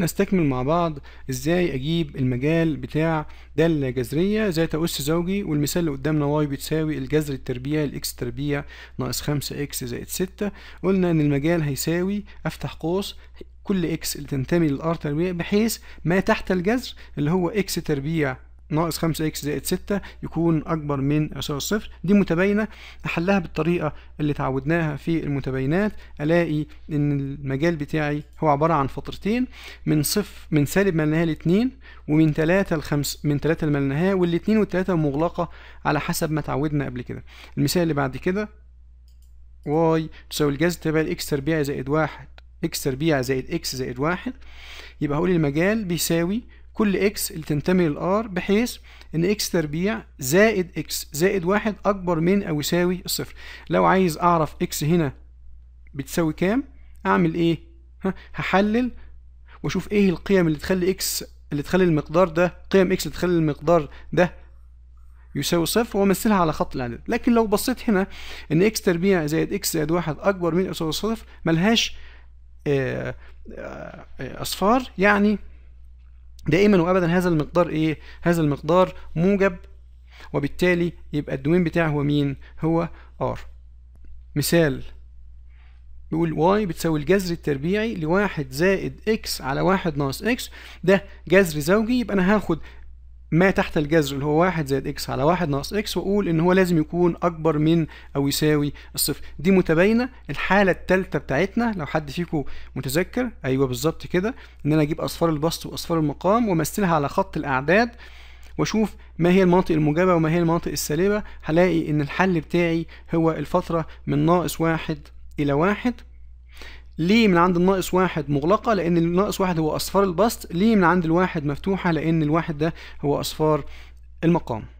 نستكمل مع بعض ازاي اجيب المجال بتاع دالة جذرية ذات اس زوجي والمثال اللي قدامنا واي بتساوي الجذر التربيع الاكس تربيع ناقص خمسة اكس زائد ستة قلنا ان المجال هيساوي افتح قوس كل اكس اللي تنتمي للار تربيع بحيث ما تحت الجذر اللي هو اكس تربيع ناقص 5 اكس زائد 6 يكون اكبر من اشاره الصفر دي متباينه احلها بالطريقه اللي تعودناها في المتباينات الاقي ان المجال بتاعي هو عباره عن فترتين من صفر من سالب ما نهايه 2 ومن 3 ل 5 من 3 وال2 والاثنين والثلاثه مغلقه على حسب ما تعودنا قبل كده المثال اللي بعد كده واي تساوي الجذر تبع الاكس تربيع زائد 1 اكس تربيع زائد اكس زائد 1 يبقى هقول المجال بيساوي كل اكس اللي تنتمي للار بحيث ان اكس تربيع زائد اكس زائد واحد اكبر من او يساوي الصفر لو عايز اعرف اكس هنا بتساوي كام اعمل ايه ها هحلل واشوف ايه القيم اللي تخلي اكس اللي تخلي المقدار ده قيم اكس اللي تخلي المقدار ده يساوي صفر وامثلها على خط الاعداد لكن لو بصيت هنا ان اكس تربيع زائد اكس زائد واحد اكبر من او يساوي صفر ملهاش آه، آه، آه، اصفار يعني دائما وابدا هذا المقدار ايه هذا المقدار موجب وبالتالي يبقى الدومين بتاعه هو مين هو ار مثال بيقول y بتساوي الجذر التربيعي لواحد زائد x على واحد ناقص x ده جذر زوجي يبقى انا هاخد ما تحت الجذر اللي هو واحد زائد اكس على واحد ناقص اكس واقول ان هو لازم يكون اكبر من او يساوي الصفر دي متباينه الحاله الثالثه بتاعتنا لو حد فيكم متذكر ايوه بالظبط كده ان انا اجيب اصفار البسط واصفار المقام وامثلها على خط الاعداد واشوف ما هي المناطق الموجبه وما هي المناطق السالبه هلاقي ان الحل بتاعي هو الفتره من ناقص واحد الى واحد ليه من عند الناقص واحد مغلقة لأن الناقص واحد هو أصفار البسط ليه من عند الواحد مفتوحة لأن الواحد ده هو أصفار المقام